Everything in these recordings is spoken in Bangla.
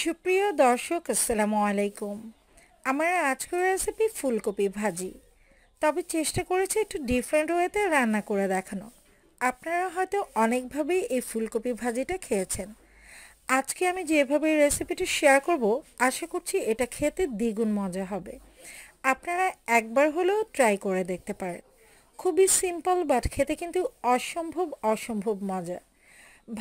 সুপ্রিয় দর্শক আসসালামু আলাইকুম আমার আজকের রেসিপি ফুলকপি ভাজি তবে চেষ্টা করেছি একটু ডিফারেন্ট ওয়েতে রান্না করে দেখানো আপনারা হয়তো অনেকভাবেই এই ফুলকপি ভাজিটা খেয়েছেন আজকে আমি যেভাবে রেসিপিটি শেয়ার করব আশা করছি এটা খেতে দ্বিগুণ মজা হবে আপনারা একবার হলেও ট্রাই করে দেখতে পারেন খুবই সিম্পল বাট খেতে কিন্তু অসম্ভব অসম্ভব মজা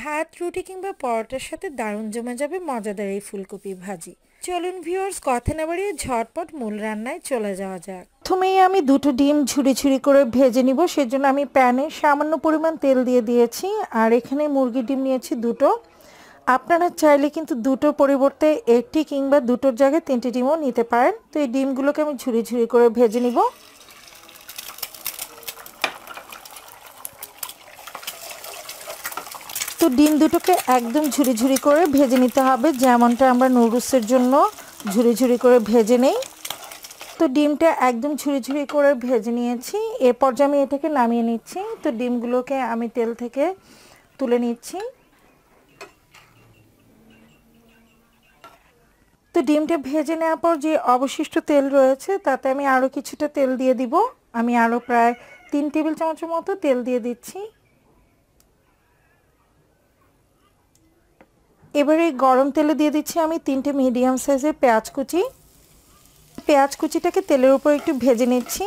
ভাত রুটি কিংবা পরোটার সাথে দারুণ জমে যাবে মজাদার এই ফুলকপি ভাজি চলুন ভিউয়ার্স কথা না বাড়িয়ে ঝটপট মূল রান্নায় চলে যাওয়া যাক প্রথমেই আমি দুটো ডিম ঝুড়ি ঝুড়ি করে ভেজে নিব সেজন্য আমি প্যানে সামান্য পরিমাণ তেল দিয়ে দিয়েছি আর এখানে মুরগির ডিম নিয়েছি দুটো আপনারা চাইলে কিন্তু দুটো পরিবর্তে একটি কিংবা দুটোর জায়গায় তিনটি ডিমও নিতে পারেন তো এই ডিমগুলোকে আমি ঝুড়ি ঝুড়ি করে ভেজে নিব তো ডিম দুটোকে একদম ঝুড়ি ঝুড়ি করে ভেজে নিতে হবে যেমনটা আমরা নুডলসের জন্য ঝুড়ি ঝুড়ি করে ভেজে নেই তো ডিমটা একদম ঝুড়ি ঝুড়ি করে ভেজে নিয়েছি এরপর যে আমি এটাকে নামিয়ে নিচ্ছি তো ডিমগুলোকে আমি তেল থেকে তুলে নিচ্ছি তো ডিমটা ভেজে নেওয়ার পর যে অবশিষ্ট তেল রয়েছে তাতে আমি আরও কিছুটা তেল দিয়ে দিব আমি আরও প্রায় তিন টেবিল চামচের মতো তেল দিয়ে দিচ্ছি এবারে গরম তেলে দিয়ে দিচ্ছি আমি তিনটে মিডিয়াম সাইজের পেঁয়াজ কুচি পেঁয়াজ কুচিটাকে তেলের উপর একটু ভেজে নিচ্ছি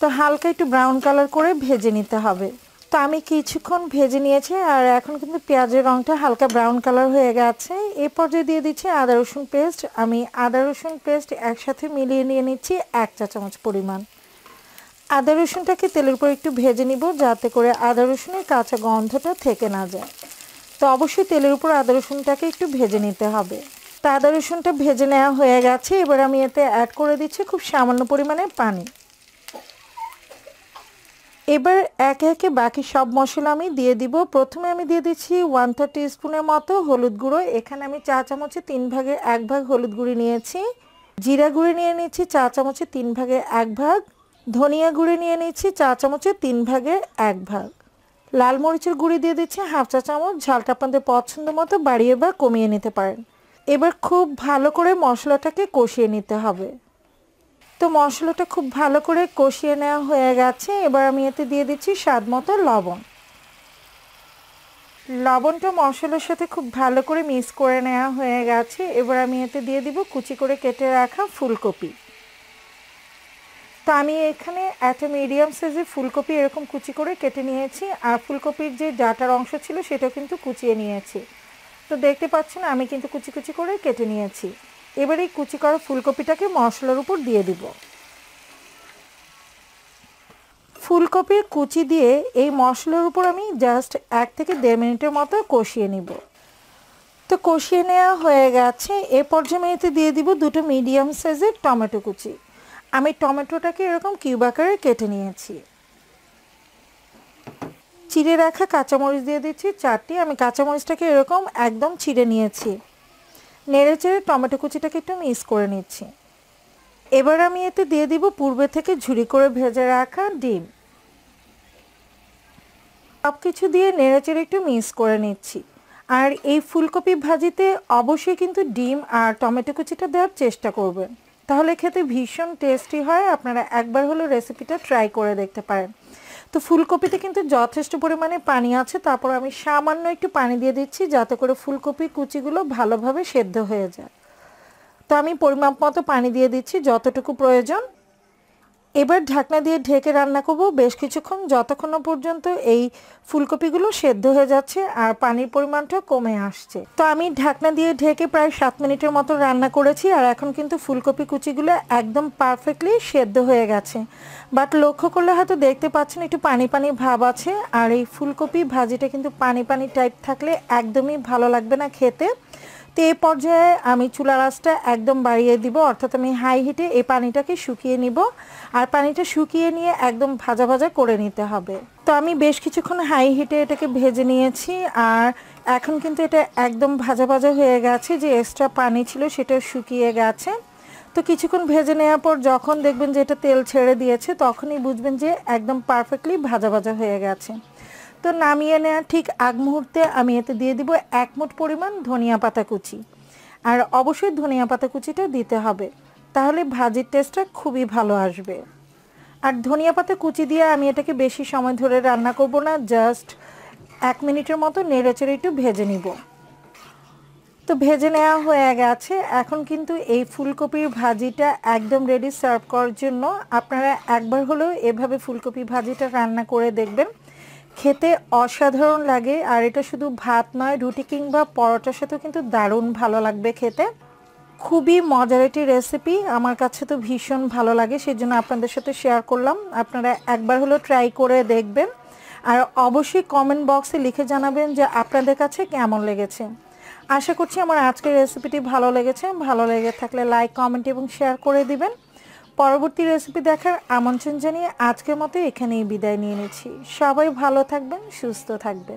তো হালকা একটু ব্রাউন কালার করে ভেজে নিতে হবে তো আমি কিছুক্ষণ ভেজে নিয়েছি আর এখন কিন্তু পেঁয়াজের রঙটা হালকা ব্রাউন কালার হয়ে গেছে এরপর পর্যায়ে দিয়ে দিচ্ছি আদা রসুন পেস্ট আমি আদা রসুন পেস্ট একসাথে মিলিয়ে নিয়ে নিচ্ছি এক চা চামচ পরিমাণ আদা রসুনটাকে তেলের উপর একটু ভেজে নিব যাতে করে আদা রসুনের কাঁচা গন্ধটা থেকে না যায় তো অবশ্যই তেলের উপর আদা রসুনটাকে একটু ভেজে নিতে হবে তো আদা রসুনটা ভেজে নেওয়া হয়ে গেছে এবার আমি এতে অ্যাড করে দিচ্ছি খুব সামান্য পরিমাণে পানি এবার একে একে বাকি সব মশলা আমি দিয়ে দিব প্রথমে আমি দিয়ে দিচ্ছি ওয়ান থার্টি স্পুনের মতো হলুদ গুঁড়ো এখানে আমি চা চামচে তিন ভাগে এক ভাগ হলুদ গুঁড়ি নিয়েছি জিরা গুঁড়ি নিয়ে নিচ্ছি চা চামচে তিন ভাগে এক ভাগ ধনিয়া গুঁড়ি নিয়ে নিচ্ছি চা চামচে তিন ভাগে এক ভাগ লাল মরিচের গুঁড়ি দিয়ে দিচ্ছি হাফ চা চামচ ঝালটা আপনাদের পছন্দ মতো বাড়িয়ে বা কমিয়ে নিতে পারেন এবার খুব ভালো করে মশলাটাকে কষিয়ে নিতে হবে তো মশলাটা খুব ভালো করে কষিয়ে নেওয়া হয়ে গেছে এবার আমি এতে দিয়ে দিচ্ছি স্বাদ মতো লবণ লবণটা মশলার সাথে খুব ভালো করে মিক্স করে নেওয়া হয়ে গেছে এবার আমি এতে দিয়ে দিব কুচি করে কেটে রাখা ফুলকপি তো আমি এখানে এত মিডিয়াম সাইজে ফুলকপি এরকম কুচি করে কেটে নিয়েছি আর ফুলকপির যে ডাটার অংশ ছিল সেটাও কিন্তু কুচিয়ে নিয়েছি তো দেখতে পাচ্ছেন আমি কিন্তু কুচি কুচি করে কেটে নিয়েছি এবার এই কুচি করা ফুলকপিটাকে মশলার উপর দিয়ে দিব ফুলকপির কুচি দিয়ে এই মশলার উপর আমি জাস্ট এক থেকে দেড় মিনিটের মতো কষিয়ে নিব তো কষিয়ে নেওয়া হয়ে গেছে এ পর্যায়ে এতে দিয়ে দিব দুটো মিডিয়াম সাইজের টমেটো কুচি আমি টমেটোটাকে এরকম কিউবাকারে কেটে নিয়েছি চিড়ে রাখা কাঁচামরিচ দিয়ে দিচ্ছি চারটি আমি কাঁচামরিচটাকে এরকম একদম ছিঁড়ে নিয়েছি নেড়ে চেড়ে টমেটো কুচিটাকে একটু মিক্স করে নিচ্ছি এবার আমি এতে দিয়ে দিব পূর্বে থেকে ঝুড়ি করে ভেজে রাখা ডিম সব কিছু দিয়ে নেড়ে চেড়ে একটু মিক্স করে নিচ্ছি আর এই ফুলকপি ভাজিতে অবশ্যই কিন্তু ডিম আর টমেটো কুচিটা দেওয়ার চেষ্টা করবেন তাহলে খেতে ভীষণ টেস্টি হয় আপনারা একবার হলেও রেসিপিটা ট্রাই করে দেখতে পারেন তো ফুলকপিতে কিন্তু যথেষ্ট পরিমাণে পানি আছে তারপর আমি সামান্য একটু পানি দিয়ে দিচ্ছি যাতে করে ফুলকপির কুচিগুলো ভালোভাবে সেদ্ধ হয়ে যায় তো আমি পরিমাপ মতো পানি দিয়ে দিচ্ছি যতটুকু প্রয়োজন এবার ঢাকনা দিয়ে ঢেকে রান্না করব বেশ কিছুক্ষণ যতক্ষণ পর্যন্ত এই ফুলকপিগুলো সেদ্ধ হয়ে যাচ্ছে আর পানির পরিমাণটা কমে আসছে তো আমি ঢাকনা দিয়ে ঢেকে প্রায় সাত মিনিটের মতো রান্না করেছি আর এখন কিন্তু ফুলকপি কুচিগুলো একদম পারফেক্টলি সেদ্ধ হয়ে গেছে বাট লক্ষ্য করলে হয়তো দেখতে পাচ্ছেন একটু পানি পানি ভাব আছে আর এই ফুলকপি ভাজিটা কিন্তু পানি পানি টাইপ থাকলে একদমই ভালো লাগবে না খেতে তো এ পর্যায়ে আমি চুলা রাসটা একদম বাড়িয়ে দিব অর্থাৎ আমি হাই হিটে এই পানিটাকে শুকিয়ে নিব আর পানিটা শুকিয়ে নিয়ে একদম ভাজা ভাজা করে নিতে হবে তো আমি বেশ কিছুক্ষণ হাই হিটে এটাকে ভেজে নিয়েছি আর এখন কিন্তু এটা একদম ভাজা ভাজা হয়ে গেছে যে এক্সট্রা পানি ছিল সেটা শুকিয়ে গেছে তো কিছুক্ষণ ভেজে নেওয়ার পর যখন দেখবেন যে এটা তেল ছেড়ে দিয়েছে তখনই বুঝবেন যে একদম পারফেক্টলি ভাজা ভাজা হয়ে গেছে তো নামিয়ে নেওয়া ঠিক আগ মুহূর্তে আমি এতে দিয়ে দিব এক মুঠ পরিমাণ ধনিয়া পাতা কুচি আর অবশ্যই ধনিয়া পাতা কুচিটা দিতে হবে তাহলে ভাজির টেস্টটা খুবই ভালো আসবে আর ধনিয়া পাতা কুচি দিয়ে আমি এটাকে বেশি সময় ধরে রান্না করব না জাস্ট এক মিনিটের মতো নেড়েচেড়ে একটু ভেজে নিব তো ভেজে নেওয়া হয়ে গেছে এখন কিন্তু এই ফুলকপির ভাজিটা একদম রেডি সার্ভ করার জন্য আপনারা একবার হলেও এভাবে ফুলকপি ভাজিটা রান্না করে দেখবেন খেতে অসাধারণ লাগে আর এটা শুধু ভাত নয় রুটি কিংবা পরোটার সাথেও কিন্তু দারুণ ভালো লাগবে খেতে খুবই মজার একটি রেসিপি আমার কাছে তো ভীষণ ভালো লাগে সেই জন্য আপনাদের সাথে শেয়ার করলাম আপনারা একবার হলো ট্রাই করে দেখবেন আর অবশ্যই কমেন্ট বক্সে লিখে জানাবেন যে আপনাদের কাছে কেমন লেগেছে আশা করছি আমার আজকের রেসিপিটি ভালো লেগেছে ভালো লেগে থাকলে লাইক কমেন্ট এবং শেয়ার করে দিবেন পরবর্তী রেসিপি দেখার আমন্ত্রণ জানিয়ে আজকের মতো এখানেই বিদায় নিয়ে নিচ্ছি সবাই ভালো থাকবেন সুস্থ থাকবেন